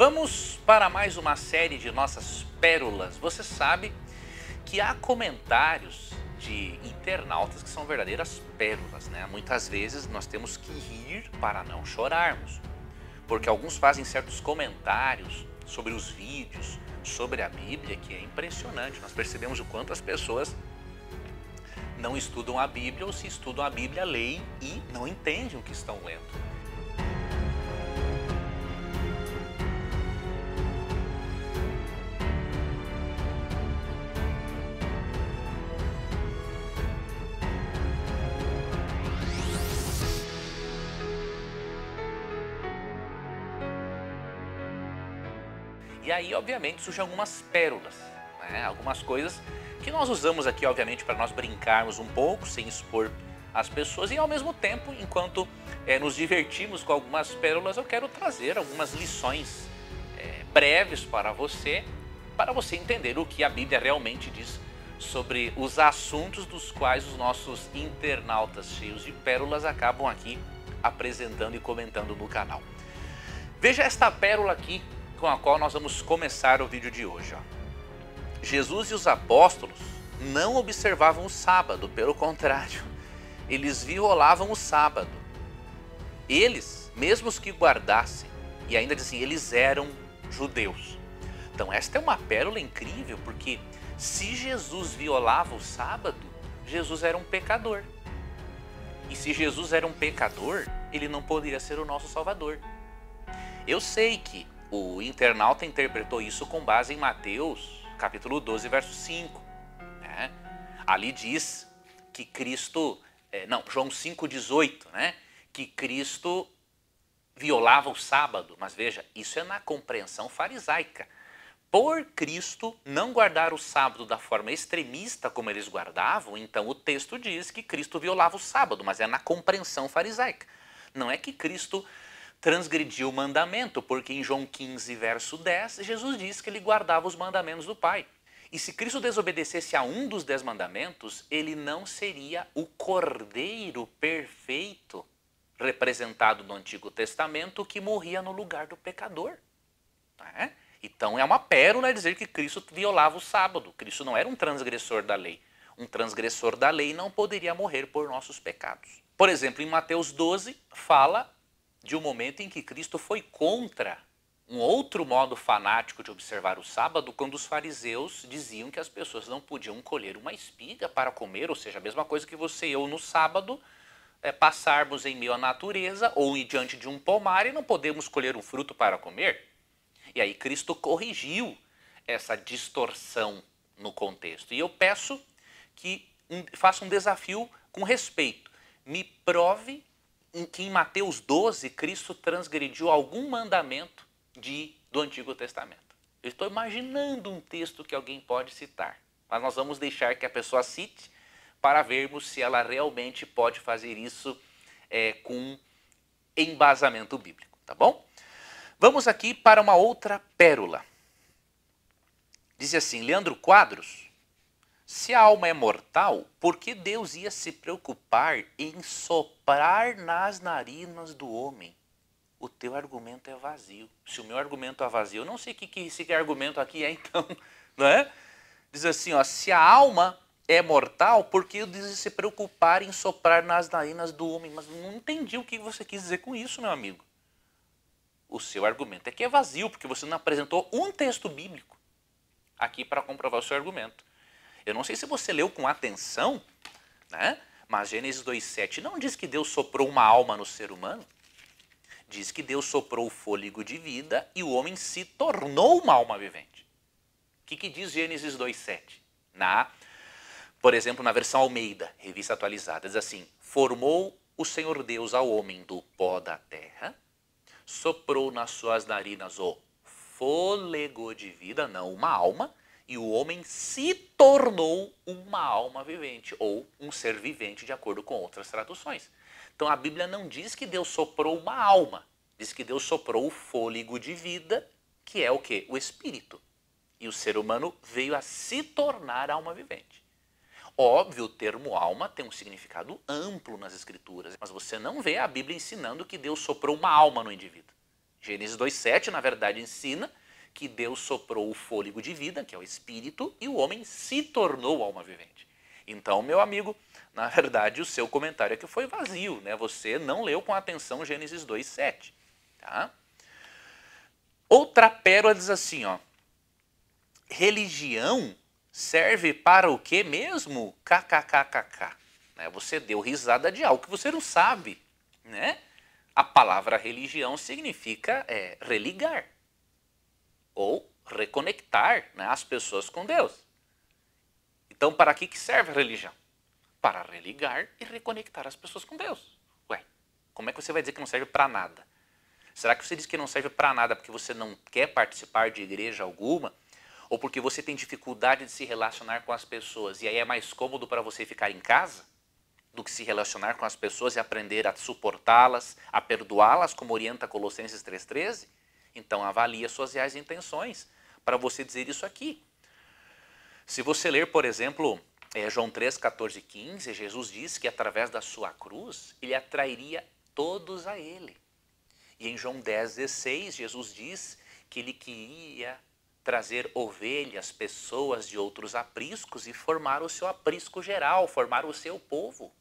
Vamos para mais uma série de nossas pérolas. Você sabe que há comentários de internautas que são verdadeiras pérolas, né? Muitas vezes nós temos que rir para não chorarmos, porque alguns fazem certos comentários sobre os vídeos, sobre a Bíblia, que é impressionante. Nós percebemos o quanto as pessoas não estudam a Bíblia ou se estudam a Bíblia, leem e não entendem o que estão lendo. obviamente surgem algumas pérolas, né? algumas coisas que nós usamos aqui, obviamente, para nós brincarmos um pouco, sem expor as pessoas e ao mesmo tempo, enquanto é, nos divertimos com algumas pérolas, eu quero trazer algumas lições é, breves para você, para você entender o que a Bíblia realmente diz sobre os assuntos dos quais os nossos internautas cheios de pérolas acabam aqui apresentando e comentando no canal. Veja esta pérola aqui com a qual nós vamos começar o vídeo de hoje. Ó. Jesus e os apóstolos não observavam o sábado, pelo contrário, eles violavam o sábado. Eles, mesmo os que guardassem, e ainda dizem, assim, eles eram judeus. Então, esta é uma pérola incrível, porque se Jesus violava o sábado, Jesus era um pecador. E se Jesus era um pecador, ele não poderia ser o nosso Salvador. Eu sei que o internauta interpretou isso com base em Mateus, capítulo 12, verso 5. Né? Ali diz que Cristo, é, não, João 5,18, né? que Cristo violava o sábado. Mas veja, isso é na compreensão farisaica. Por Cristo não guardar o sábado da forma extremista como eles guardavam, então o texto diz que Cristo violava o sábado, mas é na compreensão farisaica. Não é que Cristo transgrediu o mandamento, porque em João 15, verso 10, Jesus diz que ele guardava os mandamentos do Pai. E se Cristo desobedecesse a um dos dez mandamentos, ele não seria o cordeiro perfeito representado no Antigo Testamento que morria no lugar do pecador. Né? Então é uma pérola dizer que Cristo violava o sábado. Cristo não era um transgressor da lei. Um transgressor da lei não poderia morrer por nossos pecados. Por exemplo, em Mateus 12, fala de um momento em que Cristo foi contra um outro modo fanático de observar o sábado, quando os fariseus diziam que as pessoas não podiam colher uma espiga para comer, ou seja, a mesma coisa que você e eu no sábado é, passarmos em meio à natureza ou diante de um pomar e não podemos colher um fruto para comer. E aí Cristo corrigiu essa distorção no contexto. E eu peço que um, faça um desafio com respeito. Me prove em que em Mateus 12 Cristo transgrediu algum mandamento de, do Antigo Testamento. Eu estou imaginando um texto que alguém pode citar, mas nós vamos deixar que a pessoa cite para vermos se ela realmente pode fazer isso é, com embasamento bíblico, tá bom? Vamos aqui para uma outra pérola. Diz assim, Leandro Quadros, se a alma é mortal, por que Deus ia se preocupar em soprar nas narinas do homem? O teu argumento é vazio. Se o meu argumento é vazio, eu não sei que, que esse argumento aqui é então, não é? Diz assim, ó, se a alma é mortal, por que Deus ia se preocupar em soprar nas narinas do homem? Mas não entendi o que você quis dizer com isso, meu amigo. O seu argumento é que é vazio, porque você não apresentou um texto bíblico aqui para comprovar o seu argumento. Eu não sei se você leu com atenção, né? mas Gênesis 2,7 não diz que Deus soprou uma alma no ser humano. Diz que Deus soprou o fôlego de vida e o homem se tornou uma alma vivente. O que, que diz Gênesis 2,7? Na, por exemplo, na versão Almeida, revista atualizada, diz assim: Formou o Senhor Deus ao homem do pó da terra, soprou nas suas narinas o fôlego de vida, não uma alma, e o homem se tornou uma alma vivente ou um ser vivente, de acordo com outras traduções. Então a Bíblia não diz que Deus soprou uma alma, diz que Deus soprou o fôlego de vida, que é o que? O espírito. E o ser humano veio a se tornar alma vivente. Óbvio, o termo alma tem um significado amplo nas escrituras, mas você não vê a Bíblia ensinando que Deus soprou uma alma no indivíduo. Gênesis 2,7, na verdade, ensina que Deus soprou o fôlego de vida, que é o espírito, e o homem se tornou alma vivente. Então, meu amigo, na verdade, o seu comentário é que foi vazio, né? Você não leu com atenção Gênesis 2:7, tá? Outra pérola diz assim, ó: Religião serve para o que mesmo? KKKKK. Né? Você deu risada de algo que você não sabe, né? A palavra religião significa é, religar, ou reconectar né, as pessoas com Deus. Então, para que, que serve a religião? Para religar e reconectar as pessoas com Deus. Ué, como é que você vai dizer que não serve para nada? Será que você diz que não serve para nada porque você não quer participar de igreja alguma? Ou porque você tem dificuldade de se relacionar com as pessoas e aí é mais cômodo para você ficar em casa? do que se relacionar com as pessoas e aprender a suportá-las, a perdoá-las, como orienta Colossenses 3,13? Então avalie as suas reais intenções para você dizer isso aqui. Se você ler, por exemplo, eh, João 3, 14 e 15, Jesus diz que através da sua cruz ele atrairia todos a ele. E em João 10, 16, Jesus diz que ele queria trazer ovelhas, pessoas de outros apriscos e formar o seu aprisco geral, formar o seu povo.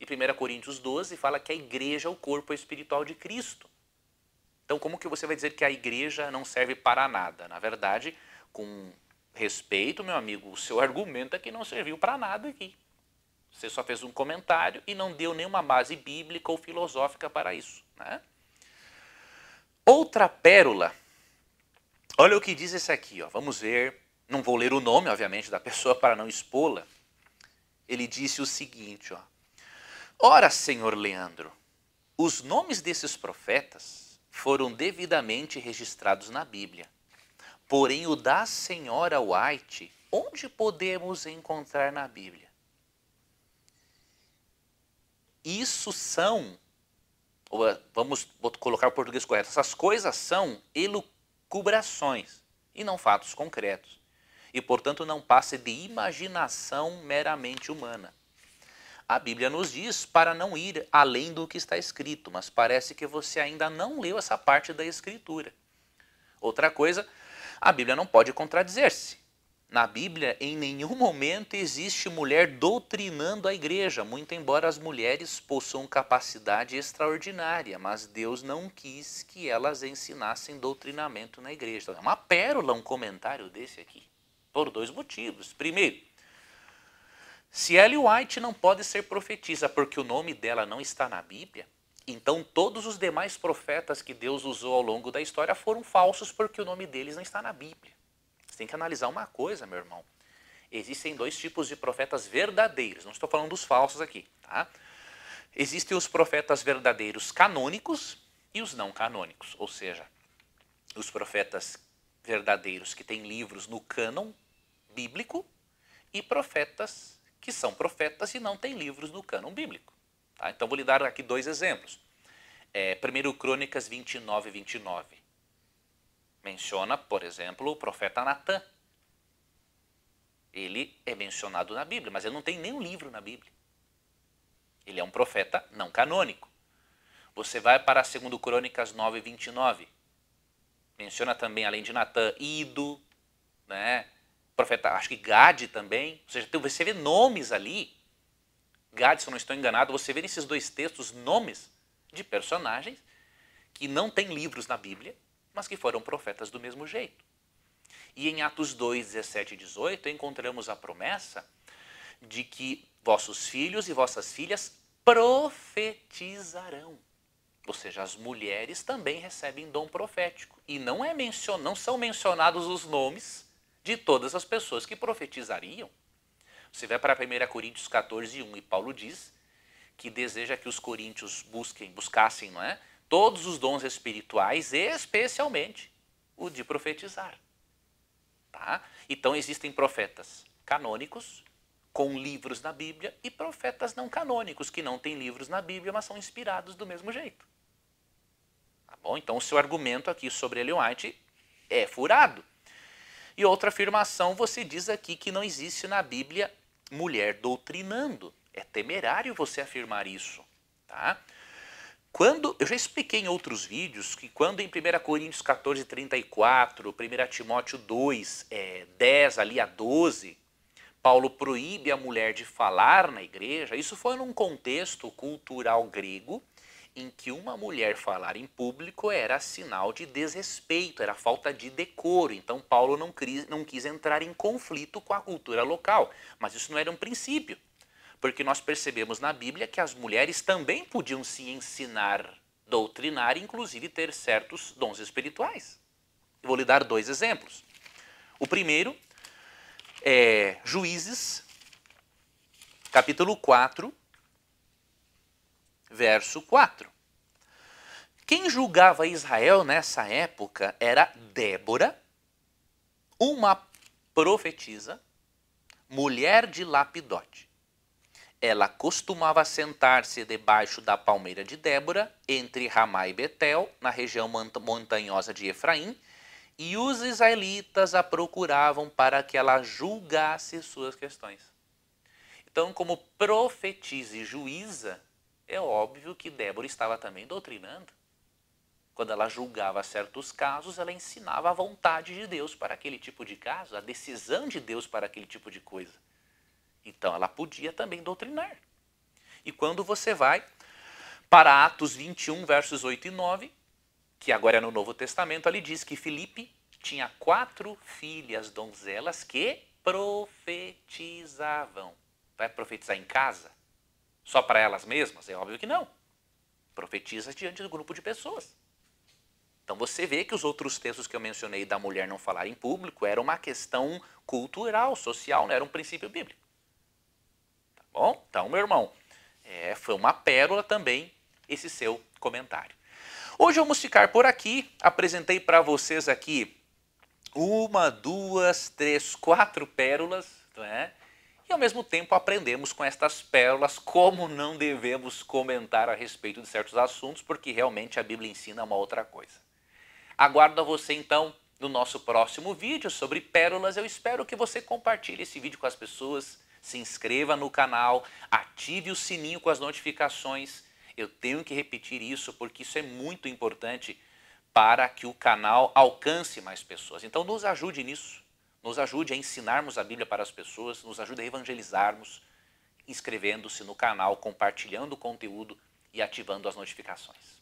E 1 Coríntios 12 fala que a igreja é o corpo espiritual de Cristo. Então, como que você vai dizer que a igreja não serve para nada? Na verdade, com respeito, meu amigo, o seu argumento é que não serviu para nada aqui. Você só fez um comentário e não deu nenhuma base bíblica ou filosófica para isso. Né? Outra pérola. Olha o que diz esse aqui. Ó. Vamos ver. Não vou ler o nome, obviamente, da pessoa para não expô-la. Ele disse o seguinte: ó. Ora, senhor Leandro, os nomes desses profetas foram devidamente registrados na Bíblia. Porém, o da Senhora White, onde podemos encontrar na Bíblia? Isso são, eh, vamos colocar o português correto, essas coisas são elucubrações e não fatos concretos. E, portanto, não passa de imaginação meramente humana. A Bíblia nos diz para não ir além do que está escrito, mas parece que você ainda não leu essa parte da Escritura. Outra coisa, a Bíblia não pode contradizer-se. Na Bíblia, em nenhum momento existe mulher doutrinando a igreja, muito embora as mulheres possuam capacidade extraordinária, mas Deus não quis que elas ensinassem doutrinamento na igreja. Então, é uma pérola um comentário desse aqui, por dois motivos. Primeiro, se Ellie White não pode ser profetisa porque o nome dela não está na Bíblia, então todos os demais profetas que Deus usou ao longo da história foram falsos porque o nome deles não está na Bíblia. Você tem que analisar uma coisa, meu irmão. Existem dois tipos de profetas verdadeiros, não estou falando dos falsos aqui, tá? Existem os profetas verdadeiros canônicos e os não canônicos, ou seja, os profetas verdadeiros que têm livros no cânon bíblico e profetas que são profetas e não têm livros no cânon bíblico. Tá? Então vou lhe dar aqui dois exemplos. É, 1 Crônicas 29, 29. Menciona, por exemplo, o profeta Natan. Ele é mencionado na Bíblia, mas ele não tem nenhum livro na Bíblia. Ele é um profeta não canônico. Você vai para 2 Crônicas 9, 29. Menciona também, além de Natan, Ido, né? profeta, acho que Gade também, ou seja, você vê nomes ali, Gade, se eu não estou enganado, você vê nesses dois textos nomes de personagens que não têm livros na Bíblia, mas que foram profetas do mesmo jeito. E em Atos 2, 17 e 18, encontramos a promessa de que vossos filhos e vossas filhas profetizarão. Ou seja, as mulheres também recebem dom profético. E não, é mencion... não são mencionados os nomes de todas as pessoas que profetizariam. Você vai para 1 Coríntios 14, 1 e Paulo diz que deseja que os coríntios busquem, buscassem, não é? Todos os dons espirituais, especialmente o de profetizar. Tá? Então existem profetas canônicos com livros na Bíblia e profetas não canônicos que não têm livros na Bíblia, mas são inspirados do mesmo jeito. Tá bom? Então o seu argumento aqui sobre Ellen é furado. E outra afirmação, você diz aqui que não existe na Bíblia mulher doutrinando. É temerário você afirmar isso, tá? Quando, eu já expliquei em outros vídeos que quando em 1 Coríntios 14, 34, 1 Timóteo 2, é, 10 ali a 12, Paulo proíbe a mulher de falar na igreja, isso foi num contexto cultural grego em que uma mulher falar em público era sinal de desrespeito, era falta de decoro. Então Paulo não quis, não quis entrar em conflito com a cultura local, mas isso não era um princípio, porque nós percebemos na Bíblia que as mulheres também podiam se ensinar, doutrinar, inclusive ter certos dons espirituais. Eu vou lhe dar dois exemplos. O primeiro é Juízes, capítulo 4, verso 4. Quem julgava Israel nessa época era Débora, uma profetisa, mulher de Lapidote. Ela costumava sentar-se debaixo da palmeira de Débora, entre Ramá e Betel, na região montanhosa de Efraim, e os israelitas a procuravam para que ela julgasse suas questões. Então, como profetiza e juíza, é óbvio que Débora estava também doutrinando. Quando ela julgava certos casos, ela ensinava a vontade de Deus para aquele tipo de caso, a decisão de Deus para aquele tipo de coisa. Então ela podia também doutrinar. E quando você vai para Atos 21, versos 8 e 9, que agora é no Novo Testamento, ali diz que Filipe tinha quatro filhas donzelas que profetizavam. Vai profetizar em casa? Só para elas mesmas? É óbvio que não. Profetiza diante do grupo de pessoas. Então você vê que os outros textos que eu mencionei da mulher não falar em público era uma questão cultural, social, não era um princípio bíblico. Tá bom? Então, meu irmão, é, foi uma pérola também esse seu comentário. Hoje vamos ficar por aqui. Apresentei para vocês aqui uma, duas, três, quatro pérolas, não é? E ao mesmo tempo aprendemos com estas pérolas como não devemos comentar a respeito de certos assuntos, porque realmente a Bíblia ensina uma outra coisa. Aguardo a você então no nosso próximo vídeo sobre pérolas. Eu espero que você compartilhe esse vídeo com as pessoas, se inscreva no canal, ative o sininho com as notificações. Eu tenho que repetir isso porque isso é muito importante para que o canal alcance mais pessoas. Então nos ajude nisso. Nos ajude a ensinarmos a Bíblia para as pessoas, nos ajude a evangelizarmos, inscrevendo-se no canal, compartilhando o conteúdo e ativando as notificações.